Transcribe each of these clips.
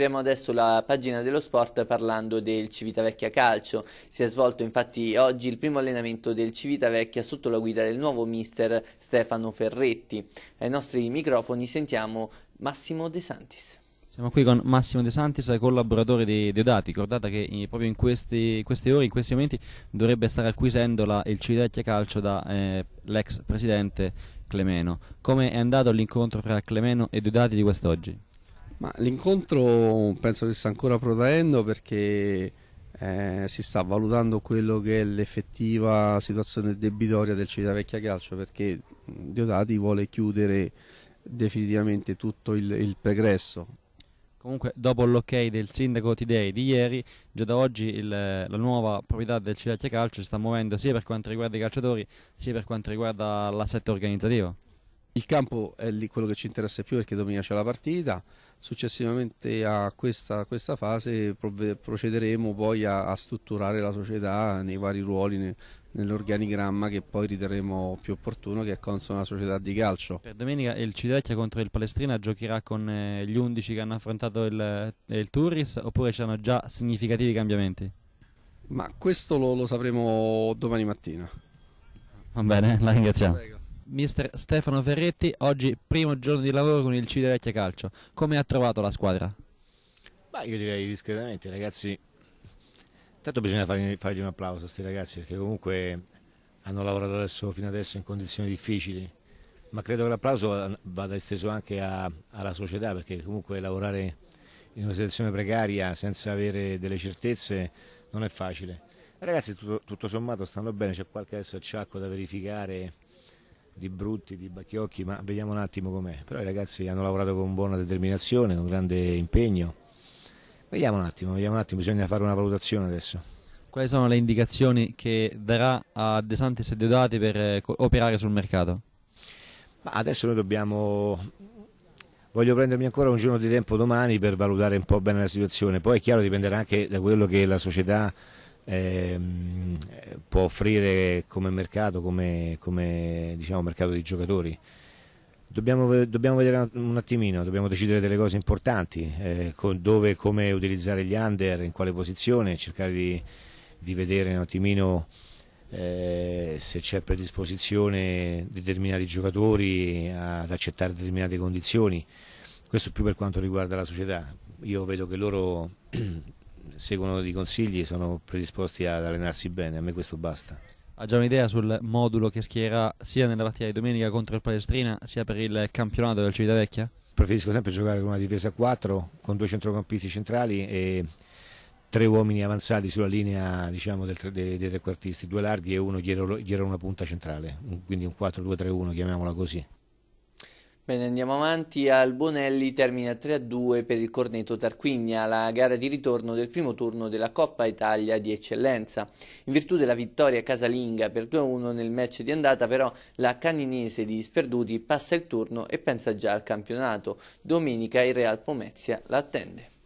Apriamo adesso la pagina dello sport parlando del Civitavecchia Calcio. Si è svolto infatti oggi il primo allenamento del Civitavecchia sotto la guida del nuovo mister Stefano Ferretti. Ai nostri microfoni sentiamo Massimo De Santis. Siamo qui con Massimo De Santis, collaboratore di Deodati. Ricordate che in, eh, proprio in queste, queste, ore, in questi momenti, dovrebbe stare acquisendo la, il Civitavecchia Calcio dall'ex eh, presidente Clemeno. Come è andato l'incontro tra Clemeno e Deodati di quest'oggi? Ma l'incontro penso che sta ancora protraendo perché eh, si sta valutando quello che è l'effettiva situazione debitoria del Civitavecchia Calcio perché Diodati vuole chiudere definitivamente tutto il, il pregresso. Comunque dopo l'ok del sindaco Tidei di ieri, già da oggi il, la nuova proprietà del Civitavecchia Calcio si sta muovendo sia per quanto riguarda i calciatori sia per quanto riguarda l'assetto organizzativo. Il campo è lì quello che ci interessa più perché domina c'è la partita, successivamente a questa, questa fase procederemo poi a, a, strutturare la società nei vari ruoli, ne, nell'organigramma che poi riterremo più opportuno che è consono alla società di calcio. Per domenica il Cidecchia contro il Palestrina giocherà con eh, gli 11 che hanno affrontato il, eh, il Turris oppure c'erano già significativi cambiamenti? Ma questo lo, lo sapremo domani mattina. Va bene, la ringraziamo. Prego mister Stefano Ferretti, oggi primo giorno di lavoro con il Cide Vecchia Calcio. Come ha trovato la squadra? Beh, io direi discretamente, ragazzi. intanto bisogna fargli, un applauso a questi ragazzi perché comunque hanno lavorato adesso, fino adesso in condizioni difficili, ma credo che l'applauso vada esteso anche a, alla società perché comunque lavorare in una situazione precaria senza avere delle certezze non è facile. Ragazzi tutto, tutto sommato stanno bene, c'è qualche adesso acciacco da verificare di Brutti, di Bacchiocchi, ma vediamo un attimo com'è. Però i ragazzi hanno lavorato con buona determinazione, con grande impegno. Vediamo un attimo, vediamo un attimo, bisogna fare una valutazione adesso. Quali sono le indicazioni che darà a De Santis e Deodati per eh, operare sul mercato? Ma adesso noi dobbiamo voglio prendermi ancora un giorno di tempo domani per valutare un po' bene la situazione. Poi è chiaro dipenderà anche da quello che la società eh, può offrire come mercato, come, come diciamo, mercato di giocatori. Dobbiamo, dobbiamo, vedere un attimino, dobbiamo decidere delle cose importanti, eh, con, dove, come utilizzare gli under, in quale posizione, cercare di, di vedere un attimino eh, se c'è predisposizione di determinati giocatori ad accettare determinate condizioni. Questo più per quanto riguarda la società. Io vedo che loro seguono dei consigli sono predisposti ad allenarsi bene, a me questo basta. Ha già un'idea sul modulo che schiererà sia nella partita di domenica contro il Palestrina sia per il campionato del Civitavecchia? Preferisco sempre giocare con una difesa a 4 con due centrocampisti centrali e tre uomini avanzati sulla linea diciamo, del, dei, dei quartisti, due larghi e uno dietro, dietro una punta centrale, quindi un 4-2-3-1 chiamiamola così. Bene, andiamo avanti. Al Bonelli termina 3-2 per il Corneto Tarquinia, la gara di ritorno del primo turno della Coppa Italia di eccellenza. In virtù della vittoria casalinga per 2-1 nel match di andata, però la caninese di Sperduti passa il turno e pensa già al campionato. Domenica il Real Pomezia l'attende.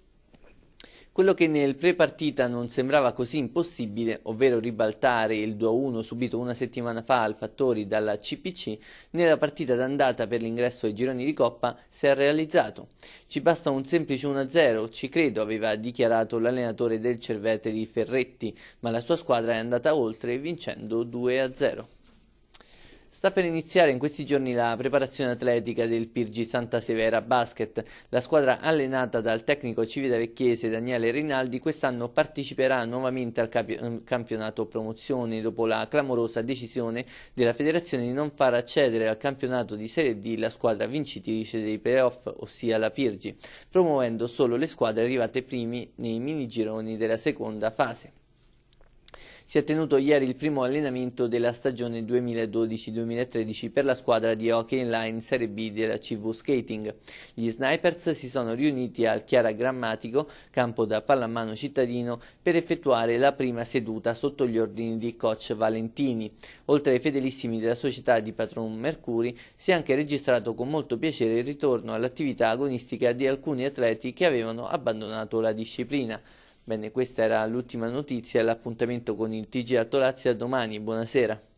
Quello che nel pre-partita non sembrava così impossibile, ovvero ribaltare il 2-1 subito una settimana fa al Fattori dalla CPC, nella partita d'andata per l'ingresso ai gironi di Coppa si è realizzato. Ci basta un semplice 1-0, ci credo, aveva dichiarato l'allenatore del Cervete di Ferretti, ma la sua squadra è andata oltre vincendo 2-0. Sta per iniziare in questi giorni la preparazione atletica del Pirgi Santa Severa Basket. La squadra allenata dal tecnico civitavecchiese Daniele Rinaldi quest'anno parteciperà nuovamente al ehm, campionato promozione dopo la clamorosa decisione della federazione di non far accedere al campionato di Serie D la squadra vincitrice dei playoff, ossia la Pirgi, promuovendo solo le squadre arrivate primi nei mini gironi della seconda fase si è tenuto ieri il primo allenamento della stagione 2012-2013 per la squadra di hockey in line Serie B della CV Skating. Gli Snipers si sono riuniti al Chiara Grammatico, campo da pallamano cittadino, per effettuare la prima seduta sotto gli ordini di coach Valentini. Oltre ai fedelissimi della società di Patron Mercuri, si è anche registrato con molto piacere il ritorno all'attività agonistica di alcuni atleti che avevano abbandonato la disciplina. Bene, questa era l'ultima notizia, l'appuntamento con il TG Alto Lazio a domani, buonasera.